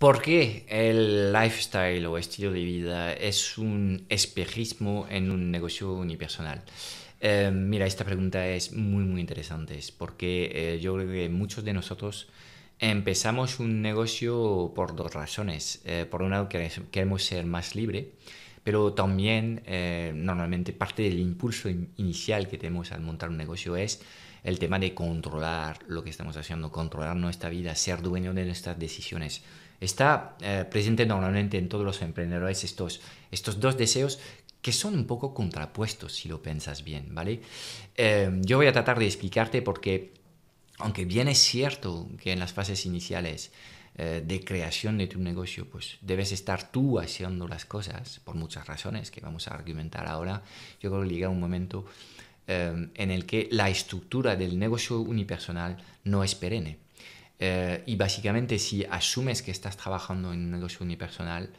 ¿Por qué el lifestyle o estilo de vida es un espejismo en un negocio unipersonal? Eh, mira, esta pregunta es muy, muy interesante, porque eh, yo creo que muchos de nosotros empezamos un negocio por dos razones. Eh, por un lado, queremos ser más libre, pero también normalmente parte del impulso inicial que tenemos al montar un negocio es el tema de controlar lo que estamos haciendo, controlar nuestra vida, ser dueño de nuestras decisiones. Está eh, presente normalmente en todos los emprendedores estos, estos dos deseos que son un poco contrapuestos si lo piensas bien, ¿vale? Em, yo voy a tratar de explicarte porque, aunque bien es cierto que en las fases iniciales eh, de creación de tu negocio, pues debes estar tú haciendo las cosas, por muchas razones que vamos a argumentar ahora, yo creo que llega un momento eh, en el que la estructura del negocio unipersonal no es perenne. Eh, y básicamente si asumes que estás trabajando en un negocio unipersonal,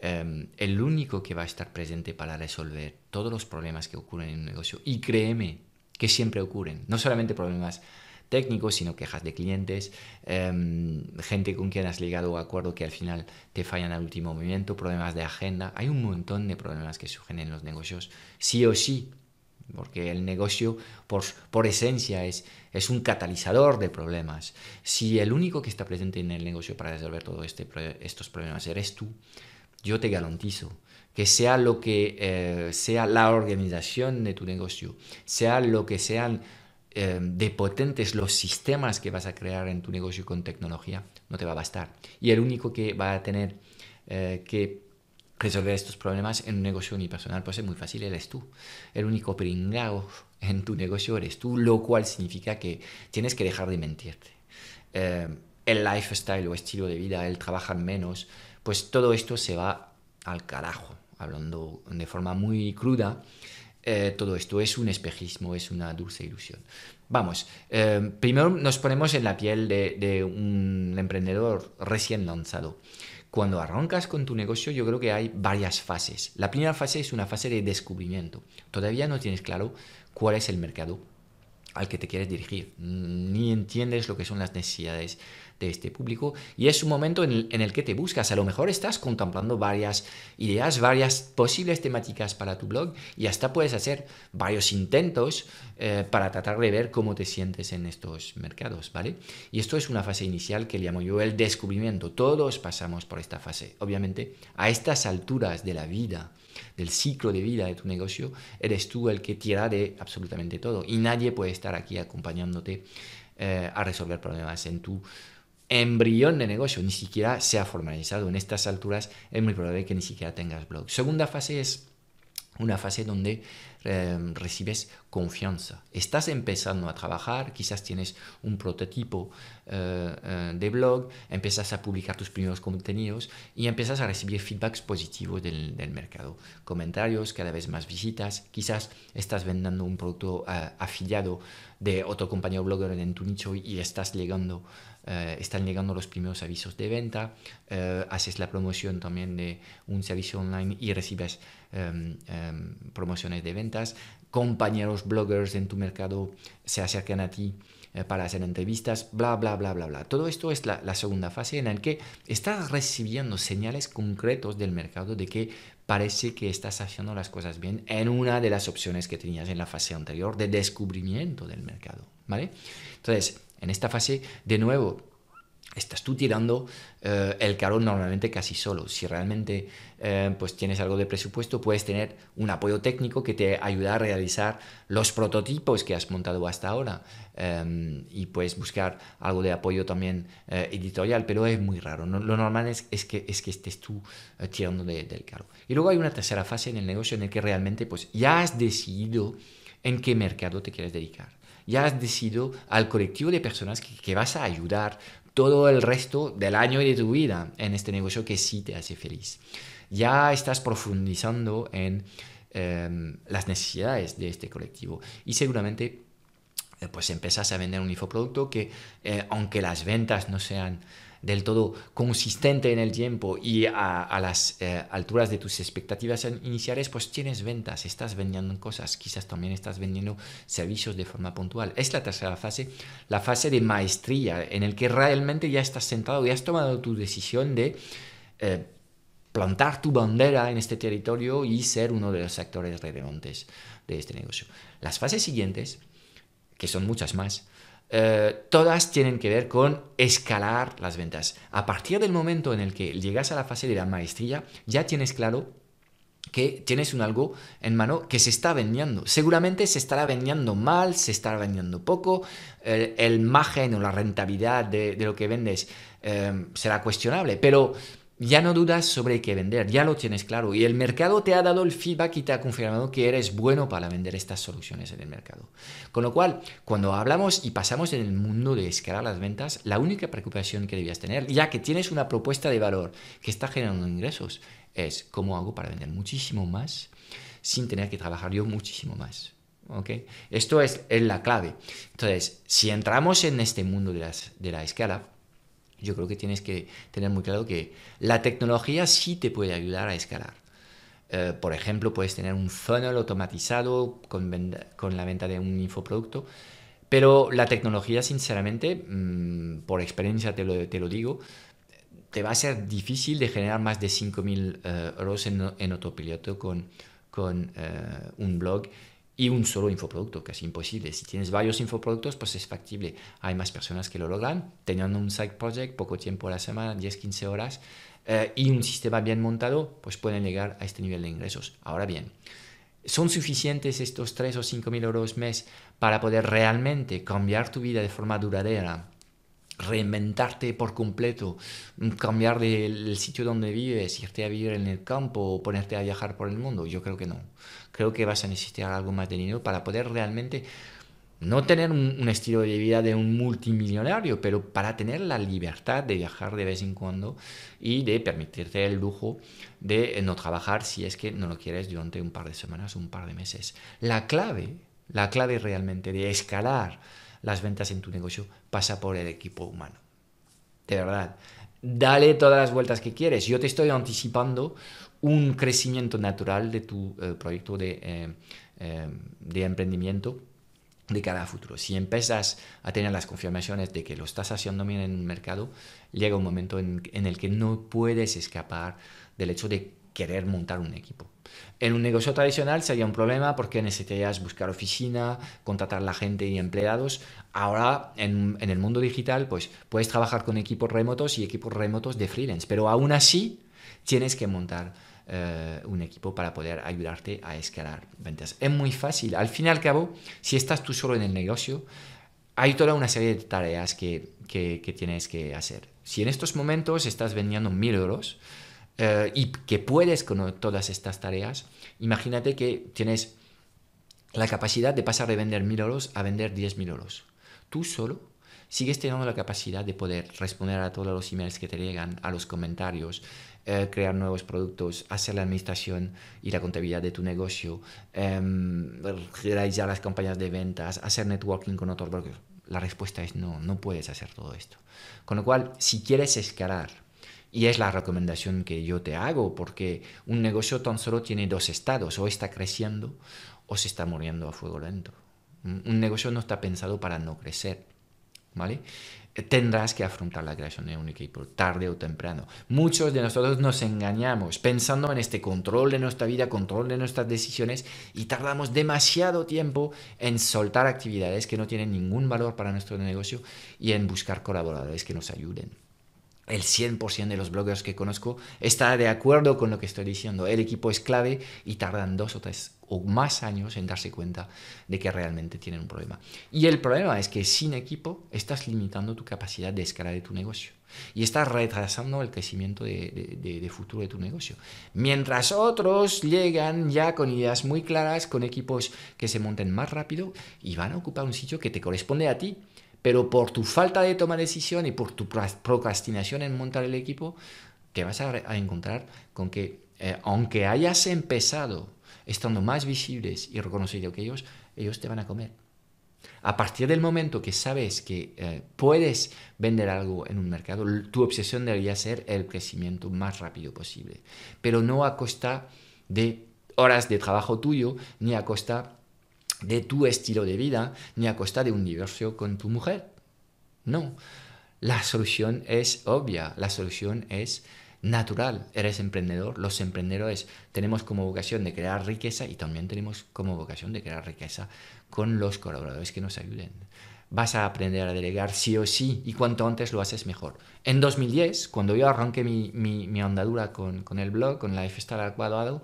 eh, el único que va a estar presente para resolver todos los problemas que ocurren en un negocio, y créeme que siempre ocurren, no solamente problemas técnicos, sino quejas de clientes, gente con quien has llegado a acuerdo que al final te fallan al último momento, problemas de agenda. Hay un montón de problemas que surgen en los negocios. Sí o sí, porque el negocio por, por esencia es, es, un catalizador de problemas. Si el único que está presente en el negocio para resolver todos este, estos problemas eres tú, yo te garantizo que sea lo que eh, sea la organización de tu negocio, sea lo que sean eh, de potentes los sistemas que vas a crear en tu negocio con tecnología, no te va a bastar. Y el único que va a tener eh, que Resolver estos problemas en un negocio unipersonal pues es muy fácil, eres tú. El único pringao en tu negocio eres tú, lo cual significa que tienes que dejar de mentirte. Eh, el lifestyle o estilo de vida, el trabajar menos, pues todo esto se va al carajo, hablando de forma muy cruda. Eh, todo esto es un espejismo, es una dulce ilusión. Vamos, eh, primero nos ponemos en la piel de, un emprendedor recién lanzado. Cuando arrancas con tu negocio, yo creo que hay varias fases. La primera fase es una fase de descubrimiento. Todavía no tienes claro cuál es el mercado, al que te quieres dirigir, ni entiendes lo que son las necesidades de este público y es un momento en el, que te buscas. A lo mejor estás contemplando varias ideas, varias posibles temáticas para tu blog y hasta puedes hacer varios intentos eh, para tratar de ver cómo te sientes en estos mercados, ¿vale? Y esto es una fase inicial que le llamo yo el descubrimiento. Todos pasamos por esta fase. Obviamente, a estas alturas de la vida, del ciclo de vida de tu negocio, eres tú el que tira de absolutamente todo y nadie puede estar aquí acompañándote eh, a resolver problemas en tu embrión de negocio, ni siquiera se ha formalizado. En estas alturas es muy probable que ni siquiera tengas blog. Segunda fase es una fase donde Em, recibes confianza. Estás empezando a trabajar, quizás tienes un prototipo eh, eh, de blog, empiezas a publicar tus primeros contenidos y empiezas a recibir feedbacks positivos del, mercado. Comentarios, cada vez más visitas, quizás estás vendiendo un producto eh, afiliado de otro compañero blogger en tu nicho y estás llegando eh, están llegando los primeros avisos de venta, eh, haces la promoción también de un servicio online y recibes em, em, promociones de ventas, compañeros bloggers en tu mercado se acercan a ti eh, para hacer entrevistas, bla, bla, bla, bla, bla. Todo esto es la, segunda fase en la que estás recibiendo señales concretos del mercado de que parece que estás haciendo las cosas bien en una de las opciones que tenías en la fase anterior de descubrimiento del mercado, ¿vale? Entonces, en esta fase, de nuevo, estás tú tirando eh, el carro normalmente casi solo. Si realmente eh, pues tienes algo de presupuesto, puedes tener un apoyo técnico que te ayuda a realizar los prototipos que has montado hasta ahora. Em, y puedes buscar algo de apoyo también eh, editorial, pero es muy raro. lo normal es, que, estés tú tirando del carro. Y luego hay una tercera fase en el negocio en el que realmente pues, ya has decidido en qué mercado te quieres dedicar ya has decidido al colectivo de personas que, vas a ayudar todo el resto del año y de tu vida en este negocio que sí te hace feliz. Ya estás profundizando en em, las necesidades de este colectivo y seguramente eh, pues empezás a vender un infoproducto que eh, aunque las ventas no sean del todo consistente en el tiempo y a, las eh, alturas de tus expectativas iniciales, pues tienes ventas, estás vendiendo cosas, quizás también estás vendiendo servicios de forma puntual. Es la tercera fase, la fase de maestría, en el que realmente ya estás sentado, ya has tomado tu decisión de... Eh, plantar tu bandera en este territorio y ser uno de los actores relevantes de este negocio. Las fases siguientes, que son muchas más, eh, todas tienen que ver con escalar las ventas. A partir del momento en el que llegas a la fase de la maestría, ya tienes claro que tienes un algo en mano que se está vendiendo. Seguramente se estará vendiendo mal, se estará vendiendo poco, el, margen o la rentabilidad de, lo que vendes eh, será cuestionable, pero ya no dudas sobre qué vender, ya lo tienes claro y el mercado te ha dado el feedback y te ha confirmado que eres bueno para vender estas soluciones en el mercado. Con lo cual, cuando hablamos y pasamos en el mundo de escalar las ventas, la única preocupación que debías tener, ya que tienes una propuesta de valor que está generando ingresos, es cómo hago para vender muchísimo más sin tener que trabajar yo muchísimo más. Esto es, la clave. Entonces, si entramos en este mundo de, de la escala, yo creo que tienes que tener muy claro que la tecnología sí te puede ayudar a escalar. Eh, por ejemplo, puedes tener un funnel automatizado con, con, la venta de un infoproducto, pero la tecnología, sinceramente, mm, por experiencia te lo, te lo, digo, te va a ser difícil de generar más de 5.000 eh, euros en, en, autopiloto con, con eh, un blog y un solo infoproducto, que es imposible. Si tienes varios infoproductos, pues es factible. Hay más personas que lo logran teniendo un side project, poco tiempo a la semana, 10, 15 horas, eh, y un sistema bien montado, pues pueden llegar a este nivel de ingresos. Ahora bien, ¿son suficientes estos 3 o 5 mil euros mes para poder realmente cambiar tu vida de forma duradera? reinventarte por completo, mm, cambiar del sitio donde vives, irte a vivir en el campo, o ponerte a viajar por el mundo. Yo creo que no. Creo que vas a necesitar algo más de dinero para poder realmente no tener un, estilo de vida de un multimillonario, pero para tener la libertad de viajar de vez en cuando y de permitirte el lujo de eh, no trabajar si es que no lo quieres durante un par de semanas, un par de meses. La clave, la clave realmente de escalar las ventas en tu negocio pasa por el equipo humano. De verdad, dale todas las vueltas que quieres. Yo te estoy anticipando un crecimiento natural de tu eh, proyecto eh, eh, de, emprendimiento de cara a futuro. Si empiezas a tener las confirmaciones de que lo estás haciendo bien en el mercado, llega un momento en, en, el que no puedes escapar del hecho de querer montar un equipo. En un negocio tradicional sería un problema porque necesitarías buscar oficina, contratar la gente y empleados. Ahora, en, el mundo digital, pues puedes trabajar con equipos remotos y equipos remotos de freelance, pero aún así tienes que montar eh, un equipo para poder ayudarte a escalar ventas. Es muy fácil. Al fin y al cabo, si estás tú solo en el negocio, hay toda una serie de tareas que, que tienes que hacer. Si en estos momentos estás vendiendo mil euros, eh, y que puedes con todas estas tareas, imagínate que tienes la capacidad de pasar de vender mil euros a vender diez mil euros. Tú solo sigues teniendo la capacidad de poder responder a todos los emails que te llegan, a los comentarios, eh, crear nuevos productos, hacer la administración y la contabilidad de tu negocio, eh, realizar las campañas de ventas, hacer networking con otros brokers. La respuesta es no, no puedes hacer todo esto. Con lo cual, si quieres escalar, y es la recomendación que yo te hago, porque un negocio tan solo tiene dos estados, o está creciendo o se está muriendo a fuego lento. Un negocio no está pensado para no crecer, ¿vale? Eh, tendrás que afrontar la creación de un equipo, tarde o temprano. Muchos de nosotros nos engañamos pensando en este control de nuestra vida, control de nuestras decisiones, y tardamos demasiado tiempo en soltar actividades que no tienen ningún valor para nuestro negocio y en buscar colaboradores que nos ayuden el 100% de los bloggers que conozco está de acuerdo con lo que estoy diciendo. El equipo es clave y tardan dos o tres o más años en darse cuenta de que realmente tienen un problema. Y el problema es que sin equipo estás limitando tu capacidad de escala de tu negocio y estás retrasando el crecimiento de, futuro de tu negocio. Mientras otros llegan ya con ideas muy claras, con equipos que se monten más rápido y van a ocupar un sitio que te corresponde a ti pero por tu falta de toma de decisión y por tu procrastinación en montar el equipo, te vas a, encontrar con que eh, aunque hayas empezado estando más visibles y reconocido que ellos, ellos te van a comer. A partir del momento que sabes que eh, puedes vender algo en un mercado, tu obsesión debería ser el crecimiento más rápido posible, pero no a costa de horas de trabajo tuyo ni a costa de tu estilo de vida ni a costa de un divorcio con tu mujer. No, la solución es obvia, la solución es natural. Eres emprendedor, los emprendedores tenemos como vocación de crear riqueza y también tenemos como vocación de crear riqueza con los colaboradores que nos ayuden. Vas a aprender a delegar sí o sí y cuanto antes lo haces mejor. En 2010, cuando yo arranqué mi, mi, andadura con, el blog, con Lifestyle al cuadrado,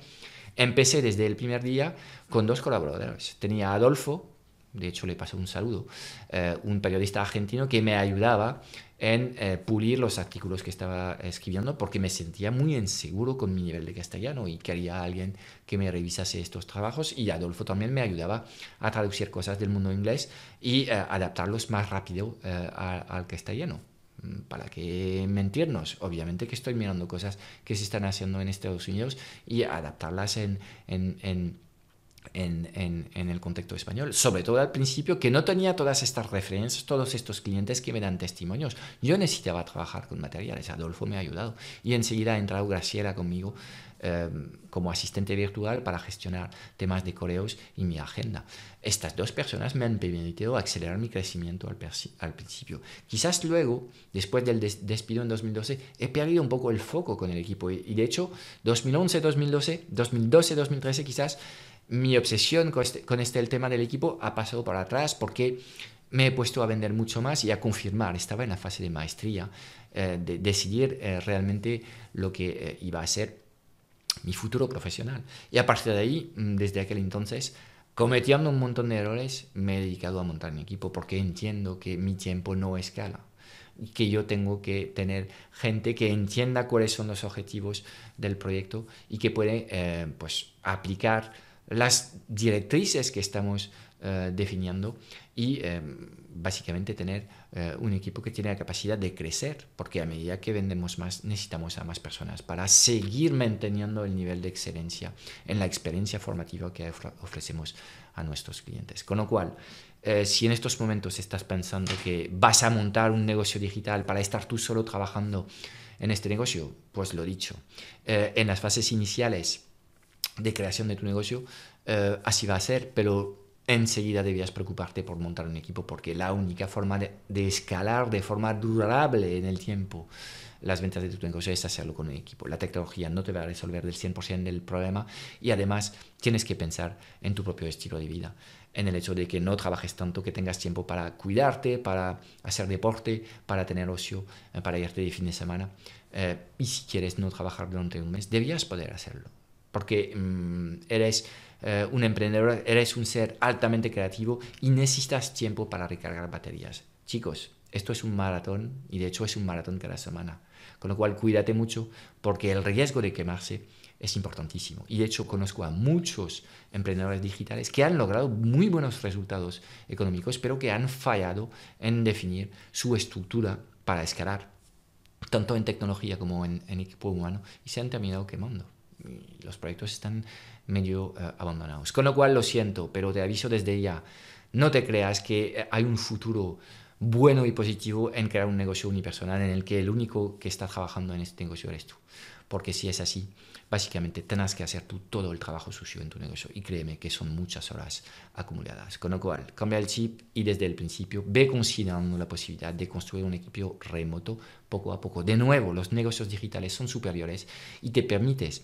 Empecé desde el primer día con dos colaboradores. Tenía a Adolfo, de hecho le paso un saludo, eh, un periodista argentino que me ayudaba en eh, pulir los artículos que estaba escribiendo porque me sentía muy inseguro con mi nivel de castellano y quería a alguien que me revisase estos trabajos y Adolfo también me ayudaba a traducir cosas del mundo inglés y eh, adaptarlos más rápido al castellano. Mm, ¿para qué mentirnos? Obviamente que estoy mirando cosas que se están haciendo en Estados Unidos y adaptarlas en, en, en, el contexto español. Sobre todo al principio, que no tenía todas estas referencias, todos estos clientes que me dan testimonios. Yo necesitaba trabajar con materiales, Adolfo me ha ayudado y enseguida ha entrado Graciela conmigo Em, como asistente virtual para gestionar temas de correos y mi agenda. Estas dos personas me han permitido acelerar mi crecimiento al, principio. Quizás luego, después del despido en 2012, he perdido un poco el foco con el equipo y, de hecho 2011, 2012, 2012, 2013 quizás mi obsesión este, con este, el tema del equipo ha pasado para atrás porque me he puesto a vender mucho más y a confirmar, estaba en la fase de maestría, eh, de decidir eh, realmente lo que eh, iba a ser mi futuro profesional. Y a partir de ahí, mm, desde aquel entonces, cometiendo un montón de errores, me he dedicado a montar mi equipo porque entiendo que mi tiempo no escala y que yo tengo que tener gente que entienda cuáles son los objetivos del proyecto y que puede eh, pues, aplicar las directrices que estamos eh, definiendo y em, básicamente tener eh, un equipo que tiene la capacidad de crecer, porque a medida que vendemos más necesitamos a más personas para seguir manteniendo el nivel de excelencia en la experiencia formativa que ofrecemos a nuestros clientes. Con lo cual, eh, si en estos momentos estás pensando que vas a montar un negocio digital para estar tú solo trabajando en este negocio, pues lo dicho, eh, en las fases iniciales de creación de tu negocio, así va a ser, pero enseguida debías preocuparte por montar un equipo, porque la única forma de, escalar de forma durable en el tiempo las ventas de tu negocio es hacerlo con un equipo. La tecnología no te va a resolver del 100% del problema y además tienes que pensar en tu propio estilo de vida, en el hecho de que no trabajes tanto, que tengas tiempo para cuidarte, para hacer deporte, para tener ocio, eh, para irte de fin de semana. Eh, y si quieres no trabajar durante un mes, debías poder hacerlo, porque mm, eres eh, un emprendedor, eres un ser altamente creativo y necesitas tiempo para recargar baterías. Chicos, esto es un maratón y de hecho es un maratón cada semana. Con lo cual cuídate mucho porque el riesgo de quemarse es importantísimo. Y de hecho conozco a muchos emprendedores digitales que han logrado muy buenos resultados económicos, pero que han fallado en definir su estructura para escalar, tanto en tecnología como en equipo humano, y se han terminado quemando los proyectos están medio eh, abandonados. Con lo cual lo siento, pero te aviso desde ya, no te creas que eh, hay un futuro bueno y positivo en crear un negocio unipersonal en el que el único que está trabajando en este negocio eres tú porque si es así, básicamente tendrás que hacer tú todo el trabajo sucio en tu negocio y créeme que son muchas horas acumuladas. Con lo cual, cambia el chip y desde el principio ve considerando la posibilidad de construir un equipo remoto poco a poco. De nuevo, los negocios digitales son superiores y te permites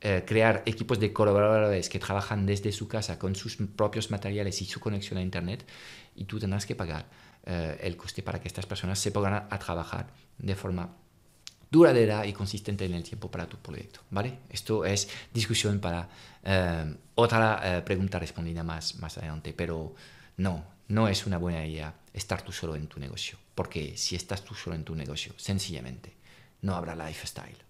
eh, crear equipos de colaboradores que trabajan desde su casa con sus propios materiales y su conexión a Internet y tú tendrás que pagar eh, el coste para que estas personas se pongan a trabajar de forma duradera y consistente en el tiempo para tu proyecto, ¿vale? Esto es discusión para eh, otra eh, pregunta respondida más, más adelante, pero no, no es una buena idea estar tú solo en tu negocio, porque si estás tú solo en tu negocio, sencillamente no habrá lifestyle.